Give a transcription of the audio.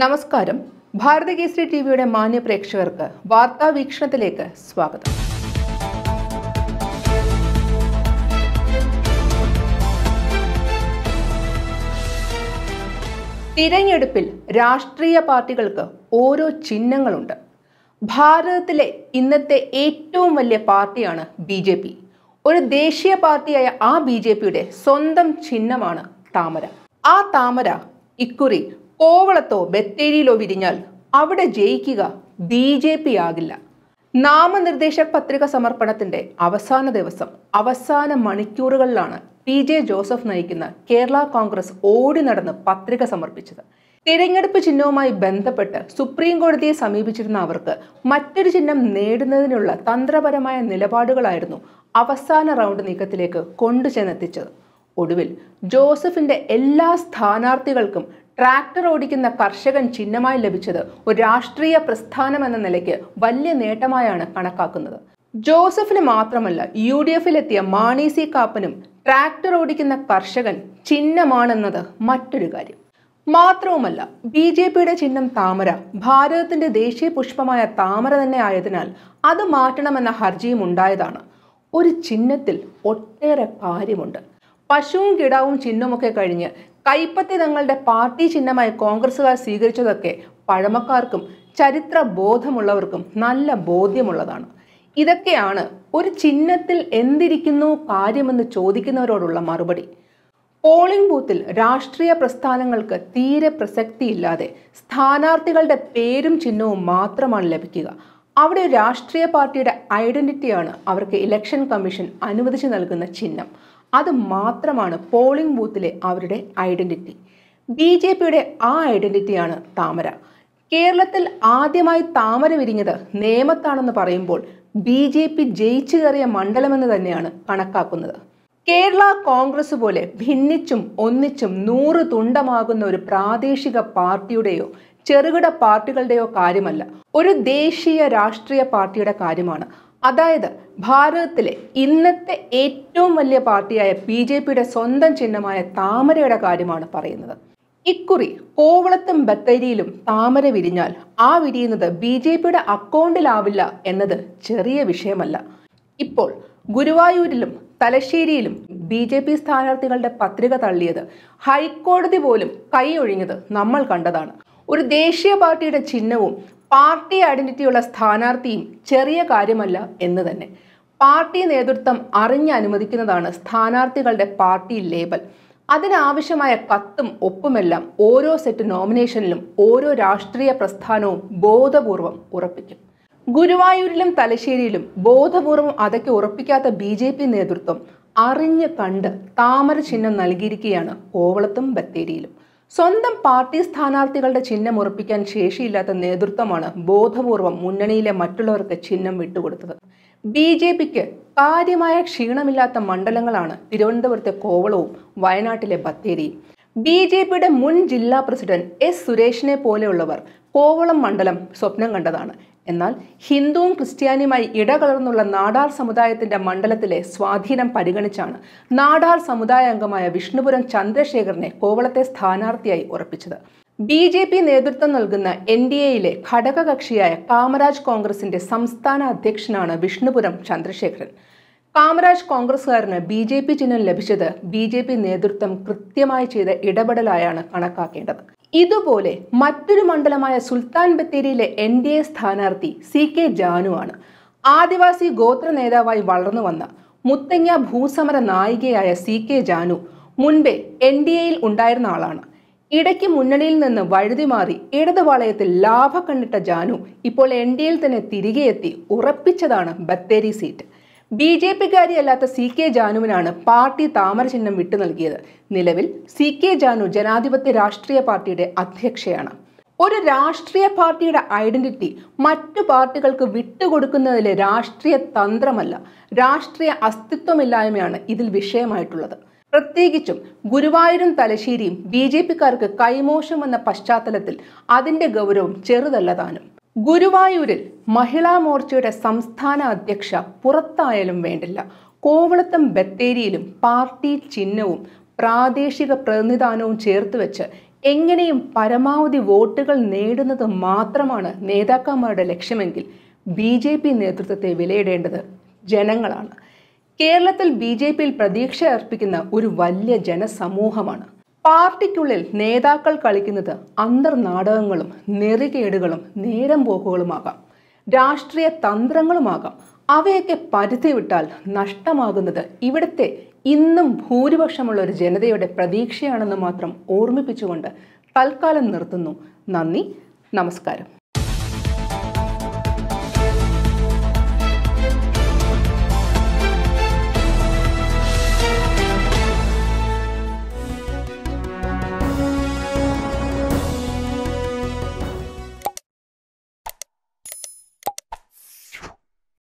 നമസ്കാരം ഭാരത കേസരി ടി വിയുടെ മാന്യ പ്രേക്ഷകർക്ക് വാർത്താ വീക്ഷണത്തിലേക്ക് സ്വാഗതം തിരഞ്ഞെടുപ്പിൽ രാഷ്ട്രീയ പാർട്ടികൾക്ക് ഓരോ ചിഹ്നങ്ങളുണ്ട് ഭാരതത്തിലെ ഇന്നത്തെ ഏറ്റവും വലിയ പാർട്ടിയാണ് ബി ജെ പി ഒരു ദേശീയ പാർട്ടിയായ ആ ബി ജെ പിയുടെ സ്വന്തം ചിഹ്നമാണ് താമര ആ താമര ഇക്കുറി കോവളത്തോ ബത്തേരിയിലോ വിരിഞ്ഞാൽ അവിടെ ജയിക്കുക ബി ജെ പി ആകില്ല നാമനിർദ്ദേശ പത്രിക സമർപ്പണത്തിന്റെ അവസാന ദിവസം അവസാന മണിക്കൂറുകളിലാണ് പി ജെ ജോസഫ് നയിക്കുന്ന കേരള കോൺഗ്രസ് ഓടി നടന്ന് പത്രിക സമർപ്പിച്ചത് തിരഞ്ഞെടുപ്പ് ചിഹ്നവുമായി ബന്ധപ്പെട്ട് സുപ്രീം കോടതിയെ സമീപിച്ചിരുന്ന അവർക്ക് മറ്റൊരു ചിഹ്നം നേടുന്നതിനുള്ള തന്ത്രപരമായ നിലപാടുകളായിരുന്നു അവസാന റൗണ്ട് നീക്കത്തിലേക്ക് കൊണ്ടുചെന്നെത്തിച്ചത് ഒടുവിൽ ജോസഫിന്റെ എല്ലാ സ്ഥാനാർത്ഥികൾക്കും ട്രാക്ടർ ഓടിക്കുന്ന കർഷകൻ ചിഹ്നമായി ലഭിച്ചത് ഒരു രാഷ്ട്രീയ പ്രസ്ഥാനം എന്ന നിലയ്ക്ക് വലിയ നേട്ടമായാണ് കണക്കാക്കുന്നത് ജോസഫിന് മാത്രമല്ല യു ഡി എഫിലെത്തിയ മാണി സി കാപ്പനും ട്രാക്ടർ ഓടിക്കുന്ന കർഷകൻ ചിഹ്നമാണെന്നത് മറ്റൊരു കാര്യം മാത്രവുമല്ല ബി ജെ പിയുടെ ചിഹ്നം താമര ഭാരതത്തിന്റെ ദേശീയ പുഷ്പമായ താമര തന്നെ ആയതിനാൽ അത് മാറ്റണമെന്ന ഹർജിയും ഉണ്ടായതാണ് ഒരു ചിഹ്നത്തിൽ ഒട്ടേറെ കാര്യമുണ്ട് പശുവും കിടാവും ചിഹ്നമൊക്കെ കഴിഞ്ഞ് കൈപ്പത്തി തങ്ങളുടെ പാർട്ടി ചിഹ്നമായി കോൺഗ്രസുകാർ സ്വീകരിച്ചതൊക്കെ പഴമക്കാർക്കും ചരിത്ര ബോധമുള്ളവർക്കും നല്ല ബോധ്യമുള്ളതാണ് ഇതൊക്കെയാണ് ഒരു ചിഹ്നത്തിൽ എന്തിരിക്കുന്നു കാര്യമെന്ന് ചോദിക്കുന്നവരോടുള്ള മറുപടി പോളിംഗ് ബൂത്തിൽ രാഷ്ട്രീയ പ്രസ്ഥാനങ്ങൾക്ക് തീരെ പ്രസക്തിയില്ലാതെ സ്ഥാനാർത്ഥികളുടെ പേരും ചിഹ്നവും മാത്രമാണ് ലഭിക്കുക അവിടെ രാഷ്ട്രീയ പാർട്ടിയുടെ ഐഡന്റിറ്റിയാണ് അവർക്ക് ഇലക്ഷൻ കമ്മീഷൻ അനുവദിച്ചു നൽകുന്ന ചിഹ്നം അത് മാത്രമാണ് പോളിംഗ് ബൂത്തിലെ അവരുടെ ഐഡൻറ്റിറ്റി ബി ജെ പിയുടെ ആ ഐഡൻറ്റിറ്റിയാണ് താമര കേരളത്തിൽ ആദ്യമായി താമര വിരിഞ്ഞത് നേമത്താണെന്ന് പറയുമ്പോൾ ബി ജെ പി ജയിച്ചു കയറിയ മണ്ഡലമെന്ന് തന്നെയാണ് കണക്കാക്കുന്നത് കേരള കോൺഗ്രസ് പോലെ ഭിന്നിച്ചും ഒന്നിച്ചും നൂറ് തുണ്ടമാകുന്ന ഒരു പ്രാദേശിക പാർട്ടിയുടെയോ ചെറുകിട പാർട്ടികളുടെയോ കാര്യമല്ല ഒരു ദേശീയ രാഷ്ട്രീയ പാർട്ടിയുടെ കാര്യമാണ് അതായത് ഭാരതത്തിലെ ഇന്നത്തെ ഏറ്റവും വലിയ പാർട്ടിയായ ബി ജെ പിയുടെ സ്വന്തം ചിഹ്നമായ താമരയുടെ കാര്യമാണ് പറയുന്നത് ഇക്കുറി കോവളത്തും ബത്തേരിയിലും താമര വിരിഞ്ഞാൽ ആ വിരിയുന്നത് ബി ജെ പിയുടെ അക്കൗണ്ടിലാവില്ല എന്നത് ചെറിയ വിഷയമല്ല ഇപ്പോൾ ഗുരുവായൂരിലും തലശ്ശേരിയിലും ബി ജെ പി സ്ഥാനാർത്ഥികളുടെ പത്രിക തള്ളിയത് ഹൈക്കോടതി പോലും കൈയൊഴിഞ്ഞത് നമ്മൾ കണ്ടതാണ് ഒരു ദേശീയ പാർട്ടിയുടെ ചിഹ്നവും പാർട്ടി ഐഡന്റിറ്റിയുള്ള സ്ഥാനാർത്ഥിയും ചെറിയ കാര്യമല്ല എന്ന് തന്നെ പാർട്ടി നേതൃത്വം അറിഞ്ഞ് അനുവദിക്കുന്നതാണ് സ്ഥാനാർത്ഥികളുടെ പാർട്ടി ലേബൽ അതിനാവശ്യമായ കത്തും ഒപ്പുമെല്ലാം ഓരോ സെറ്റ് നോമിനേഷനിലും ഓരോ രാഷ്ട്രീയ പ്രസ്ഥാനവും ബോധപൂർവം ഉറപ്പിക്കും ഗുരുവായൂരിലും തലശ്ശേരിയിലും ബോധപൂർവം അതൊക്കെ ഉറപ്പിക്കാത്ത ബി ജെ പി നേതൃത്വം അറിഞ്ഞ് കണ്ട് താമര ചിഹ്നം നൽകിയിരിക്കുകയാണ് കോവളത്തും ബത്തേരിയിലും സ്വന്തം പാർട്ടി സ്ഥാനാർത്ഥികളുടെ ചിഹ്നം ഉറപ്പിക്കാൻ ശേഷിയില്ലാത്ത നേതൃത്വമാണ് ബോധപൂർവം മുന്നണിയിലെ മറ്റുള്ളവർക്ക് ചിഹ്നം വിട്ടുകൊടുത്തത് ബി ജെ പിക്ക് കാര്യമായ ക്ഷീണമില്ലാത്ത മണ്ഡലങ്ങളാണ് തിരുവനന്തപുരത്തെ കോവളവും വയനാട്ടിലെ ബത്തേരിയും ബി ജെ പിയുടെ മുൻ ജില്ലാ പ്രസിഡന്റ് എസ് സുരേഷിനെ പോലെയുള്ളവർ കോവളം മണ്ഡലം സ്വപ്നം കണ്ടതാണ് എന്നാൽ ഹിന്ദുവും ക്രിസ്ത്യാനിയുമായി ഇടകലർന്നുള്ള നാടാർ സമുദായത്തിന്റെ മണ്ഡലത്തിലെ സ്വാധീനം പരിഗണിച്ചാണ് നാടാർ സമുദായ അംഗമായ വിഷ്ണുപുരം ചന്ദ്രശേഖരനെ കോവളത്തെ സ്ഥാനാർത്ഥിയായി ഉറപ്പിച്ചത് ബി ജെ പി നേതൃത്വം നൽകുന്ന എൻ ഡി എയിലെ ഘടകകക്ഷിയായ കാമരാജ് കോൺഗ്രസിന്റെ സംസ്ഥാന അധ്യക്ഷനാണ് വിഷ്ണുപുരം ചന്ദ്രശേഖരൻ കാമരാജ് കോൺഗ്രസ്സുകാരന് ബി ജെ പി ചിഹ്നം ലഭിച്ചത് ബി ജെ പി നേതൃത്വം കൃത്യമായി ചെയ്ത ഇടപെടലായാണ് കണക്കാക്കേണ്ടത് ഇതുപോലെ മറ്റൊരു മണ്ഡലമായ സുൽത്താൻ ബത്തേരിയിലെ എൻ ഡി എ സ്ഥാനാർത്ഥി സി കെ ജാനുവാണ് ആദിവാസി ഗോത്ര നേതാവായി വളർന്നു വന്ന മുത്തങ്ങ ഭൂസമര നായികയായ സി കെ ജാനു മുൻപേ എൻ ഡി എയിൽ ഉണ്ടായിരുന്ന ആളാണ് ഇടയ്ക്ക് മുന്നണിയിൽ നിന്ന് വഴുതി മാറി ഇടതു വളയത്തിൽ കണ്ടിട്ട ജാനു ഇപ്പോൾ എൻ ഡി എയിൽ തന്നെ തിരികെയെത്തി ഉറപ്പിച്ചതാണ് ബത്തേരി സീറ്റ് ബി ജെ പിക്കാരിയല്ലാത്ത സി കെ ജാനുവിനാണ് പാർട്ടി താമര ചിഹ്നം വിട്ടു നൽകിയത് നിലവിൽ സി കെ ജാനു ജനാധിപത്യ രാഷ്ട്രീയ പാർട്ടിയുടെ അധ്യക്ഷയാണ് ഒരു രാഷ്ട്രീയ പാർട്ടിയുടെ ഐഡന്റിറ്റി മറ്റു പാർട്ടികൾക്ക് വിട്ടുകൊടുക്കുന്നതിലെ രാഷ്ട്രീയ തന്ത്രമല്ല രാഷ്ട്രീയ അസ്തിത്വമില്ലായ്മയാണ് ഇതിൽ വിഷയമായിട്ടുള്ളത് പ്രത്യേകിച്ചും ഗുരുവായൂരും തലശ്ശേരിയും ബി ജെ പിക്കാർക്ക് കൈമോശം എന്ന പശ്ചാത്തലത്തിൽ അതിൻ്റെ ഗൗരവം ചെറുതല്ല താനും ഗുരുവായൂരിൽ മഹിളാ മോർച്ചയുടെ സംസ്ഥാന അധ്യക്ഷ പുറത്തായാലും വേണ്ടില്ല കോവളത്തും ബത്തേരിയിലും പാർട്ടി ചിഹ്നവും പ്രാദേശിക പ്രതിനിധാനവും ചേർത്ത് വെച്ച് എങ്ങനെയും പരമാവധി വോട്ടുകൾ നേടുന്നത് മാത്രമാണ് നേതാക്കന്മാരുടെ ലക്ഷ്യമെങ്കിൽ ബി ജെ പി നേതൃത്വത്തെ വിലയിടേണ്ടത് ജനങ്ങളാണ് കേരളത്തിൽ ബി ജെ പിയിൽ പ്രതീക്ഷ അർപ്പിക്കുന്ന ഒരു വലിയ ജനസമൂഹമാണ് പാർട്ടിക്കുള്ളിൽ നേതാക്കൾ കളിക്കുന്നത് അന്തർനാടകങ്ങളും നെറികേടുകളും നേരം പോക്കുകളുമാകാം രാഷ്ട്രീയ തന്ത്രങ്ങളുമാകാം അവയൊക്കെ പരിധി വിട്ടാൽ നഷ്ടമാകുന്നത് ഇവിടുത്തെ ഇന്നും ഭൂരിപക്ഷമുള്ള ഒരു ജനതയുടെ പ്രതീക്ഷയാണെന്ന് മാത്രം ഓർമ്മിപ്പിച്ചുകൊണ്ട് തൽക്കാലം നിർത്തുന്നു നന്ദി നമസ്കാരം